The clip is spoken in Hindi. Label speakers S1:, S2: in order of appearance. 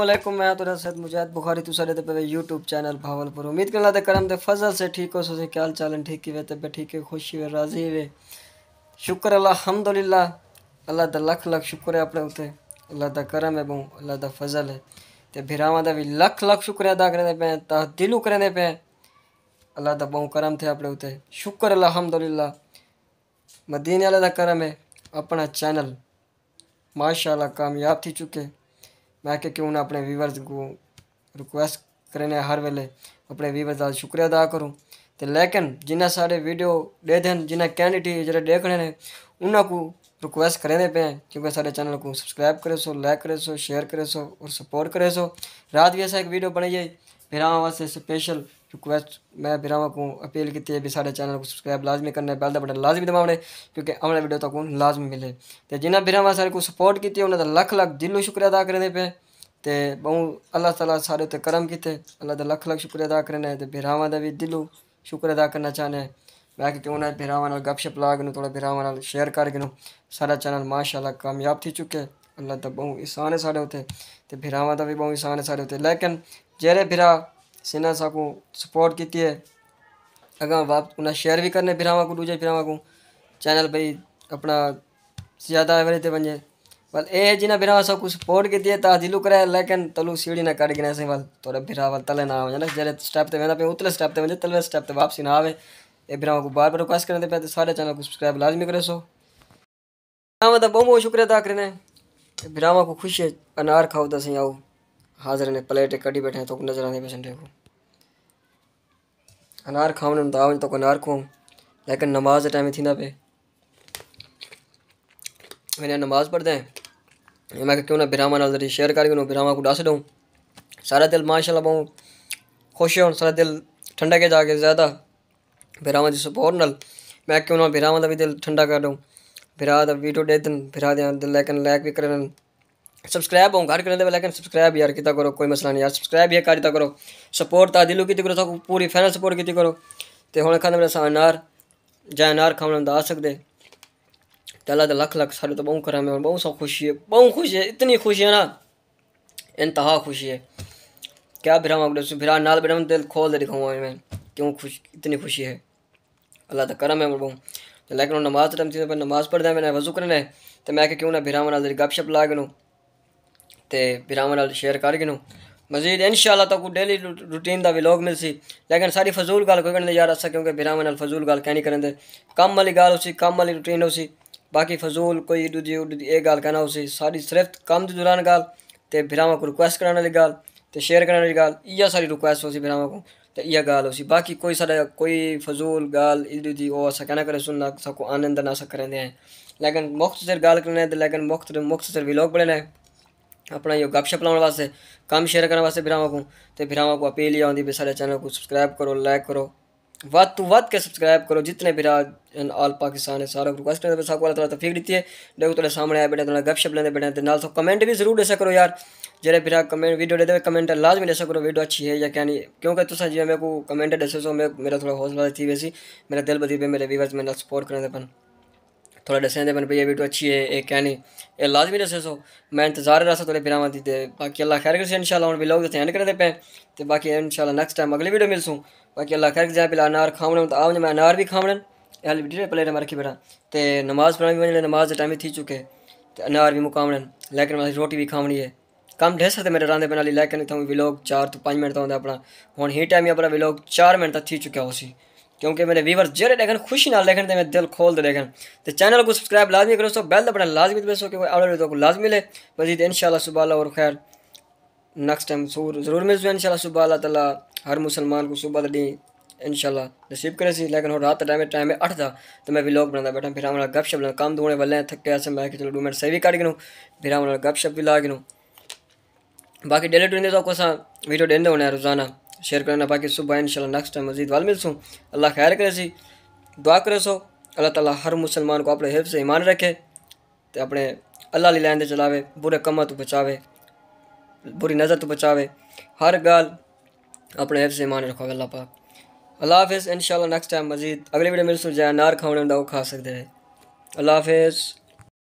S1: वालेकुम मैं तुरा सैद मुजाद बुखारी तू सारे पे यूट्यूब चैनल भावलपुर उम्मीद कर लाते करम ते फजल से ठीक हो सोचे क्या चालन ठीक ही वे तबे ठीक है खुश वे राजी वे शुक्र अल्लाह हमदुल्ला अल्लाह दा लख लख शुक्र है अपने उते अल्लाह दा करम है बहु अल्लाह दा फजल है ते भिरावा दा भी लख लख शुक्र अदा करने पे ता दिलू करने पे अल्लाह दा बहु करम थे अपने उते शुक्र अल्लाह हमदुल्ला मदीने अल्लाह दा करम है अपना चैनल माशाल्लाह कामयाब थी चुके मैं क्यों ना अपने व्यूवर्स को रिक्वेस्ट करने हर वेले अपने व्यूवर्स का शुक्रिया अदा करूँ तो लेकिन जिन्हें सारे वीडियो दे देन जिन्हें कैंडिडेट जो देख रहे हैं उन्होंने रिक्वेस्ट करें पे क्योंकि सारे चैनल को सब्सक्राइब करे सो लाइक करे सो शेयर करे सो और सपोर्ट करे सो रात भी ऐसा एक वीडियो बनाइए फिर हम वास्ते स्पेशल रिक्वेस्ट मैं फिर को अपील की है भी साढ़े चैनल को सब्सक्राइब लाजमी करना बैल का बटन लाजमी दबाने क्योंकि आने वीडियो तक लाजमी मिले तो जिन्हें बिरावा सारे को सपोर्ट की उन्हें तो लख लख दिलों शुक्रिया अदा करने पे तो बहुत अल्लाह तला सारे उत्ते करम किए अल्लाह का लख लख शुक्रिया अदा करना तो बिरावा का भी दिलों शुक्र अदा करना चाहना है मैं कि ਉਹਨਾਂ ਭਰਾਵਾਂ ਨਾਲ ਗੱਪਸ਼ਪ ਲਾ ਕੇ ਨੂੰ ਥੋੜਾ ਭਰਾਵਾਂ ਨਾਲ ਸ਼ੇਅਰ ਕਰਕੇ ਨੂੰ ਸਾਡਾ ਚੈਨਲ ਮਾਸ਼ਾਅੱਲਾ ਕਾਮਯਾਬ ਥੀ ਚੁੱਕੇ ਅੱਲਾਹ ਦਾ ਬਹੁਤ ਇਸਾਨ ਹੈ ਸਾਡੇ ਉਤੇ ਤੇ ਭਰਾਵਾਂ ਦਾ ਵੀ ਬਹੁਤ ਇਸਾਨ ਹੈ ਸਾਡੇ ਉਤੇ ਲੇਕਿਨ ਜਿਹੜੇ सेना साकू सपोर्ट की है अगर आप उन्हें शेयर भी करने फिर को दूजे फिर को चैनल भाई अपना ज़्यादा एवरेज ते वञे वल ए जिना बिरा सब कुछ सपोर्ट की है ता दिलू करे लेकिन तलू सीढ़ी ना कट के से वल तोरे बिरा वल तले ना वञे ना जरे स्टेप ते वेंदा पे उतले स्टेप ते वञे तले स्टेप ते वापसी ना आवे ए बिरा को बार बार रिक्वेस्ट करने पे सारे चैनल को सब्सक्राइब लाजमी करे सो नाम हाँ, मतलब दा बहुत बहुत शुक्रिया अदा करने बिरावा को खुश अनार खाओ दस आओ हाजिर ने प्लेट कड़ी बैठे तो नजर आने पेशेंट को अनार खावन दावन तो अनार खुआऊं लेकिन नमाज के टाइम थी पे मैंने नमाज पढ़ते हैं मैं क्यों ना बिरामा ना शेयर कर क्यों बिरामा को डस दूँ सारा दिल माशा बहुत खुश हो सारा दिल ठंडा के जाके ज़्यादा बिरामा की सपोर्ट नाल मैं क्यों ना बिरामा का भी दिल ठंडा कर दूँ बिरा वीडियो तो दे दिन बिरा दिल लैकन लैक भी कर सब्सक्राइब हो घर करने वाला सब्सक्राइब यार किता करो कोई मसला नहीं यार सब्सक्राइब ये करता करो सपोर्ट ता दिलू की करो पूरी फैनल सपोर्ट की करो तो हूँ खाने वाले अनार जै अनार खाने आ सकते तो अल्लाह तो लख लख सारे तो बहुत करा है बहुत सा खुशी है बहुत खुशी है इतनी खुशी है ना इंतहा खुशी है क्या बिराम बिरा नाल बिराम दिल खोल दे दिखाऊँ मैं क्यों खुश इतनी खुशी है अल्लाह तो करम है बहुत लेकिन नमाज टाइम थी तो नमाज पढ़ दें मैंने वजू करना है तो मैं क्यों ना बिराम नाल गपशप ला गनूँ तो बिरावर शेयर कर गिनू मजीद इन शाला तो डेली रूटीन का भी लोग मिल सी लेकिन सारी फजूल गल कोई कहने यार असा क्योंकि बिराव न फजूल गल कह नहीं करें कम वाली गाल उसी कम वाली रूटीन उसी बाकी फजूल कोई दूजी उदी एक गल कहना उसी सारी सिर्फ कम के दौरान गल तो बिराव को रिक्वेस्ट कराने वाली गल तो शेयर कराने वाली गल इे सारी रिक्वेस्ट उसी बिराव को तो इे गाल उसी बाकी कोई सा कोई फजूल गल इदी वो असा कहना करें सुनना सबको आनंद ना असर करें लेकिन मुख्त सिर गल करने लेकिन मुख्त मुख्त सिर भी लोग बढ़ने अपना ये गपशप लाने वास्ते कम शेयर करने वास्ते बिरावा को तो बिरावा को अपील ही आती भी सारे चैनल को सबसक्राइब करो लाइक करो वो तो वध के सबसक्राइब करो जितने बिरा आल पाकिस्तान है सारा रिक्वेस्ट करते सब को तफीक दी है देखो थोड़े सामने आए बैठे थोड़ा गपशप लेंदे बैठे तो कमेंट भी जरूर दे करो यार जैसे बिरा कमेंट वीडियो देते कमेंट लाजमी दे करो वीडियो अच्छी है या क्या नहीं क्योंकि तुम जो मेरे को कमेंट दसो मेरा थोड़ा हौसला थी वैसे मेरा दिल बदी पे मेरे वीवर मेरे सपोर्ट करते पाने थोड़ा दसें दे भैया वीडियो अच्छी है एक कहनी ये लाजमी दसे सो मैं इंतजार रहा थोड़े बिराम दी ते बाकी अल्लाह खैर से इंशाल्लाह हूँ ब्लॉग इतने एंड करते पे तो बाकी इंशाल्लाह नेक्स्ट टाइम अगली वीडियो मिलसूँ बाकी अल्लाह खैर जाए बिला अनार खावने तो आओ मैं अनार भी खावने अहल वीडियो प्लेट में रखी बेटा तो नमाज़ पढ़ा भी नमाज़ जो टाइम थी चुके तो अनार भी मुकामने लेकिन रोटी भी खावनी है कम ढेर सकते मेरे रांधे बनाली लेकिन इतना विलोक चार तो पाँच मिनट का तो होंगे अपना हूँ ही टाइम अपना बिलोक चार मिनट तक थी चुका उसी क्योंकि मेरे व्यूवर जेरे देखें खुशी ना देखें तो मैं दिल खोल देखें तो चैनल को सब्सक्राइब लाजमी करो सो बैल अपना लाजमी दबो क्योंकि आर्डर तो को लाजमी मिले मजीद इन शाला सुबह और खैर नेक्स्ट टाइम सूर ज़रूर मिल सो इन शाला सुबह अल्लाह तला हर मुसलमान को सुबह दी इन शाला नसीब करे लेकिन हो रात टाइम टाइम में अट्ठ था तो मैं भी लोग बनाता बैठा फिर हमारा गपशप लगा काम धोने वाले थके ऐसे मैं चलो डूमेंट सही भी काट गिनूँ फिर हमारा गपशप भी ला गिनूँ बाकी डेली टून तो कुछ वीडियो डेंदे होने रोज़ाना शेयर करना बाकी सुबह इन नेक्स्ट टाइम मजीद वाल मिलसूँ अल्लाह खैर करे सी दुआ करे सो अल्लाह तला हर मुसलमान को अपने हिफ से ईमान रखे तो अपने अल्लाह की से चलावे बुरे कम तो बचावे बुरी नज़र तो बचावे हर गाल अपने हिफ से ईमान रखो अल्लाह पाक अल्लाह हाफिज़ इन नेक्स्ट टाइम मजीद अगले वीडियो मिलसूँ जै नार खाने वो खा सकते हैं अल्लाह हाफिज़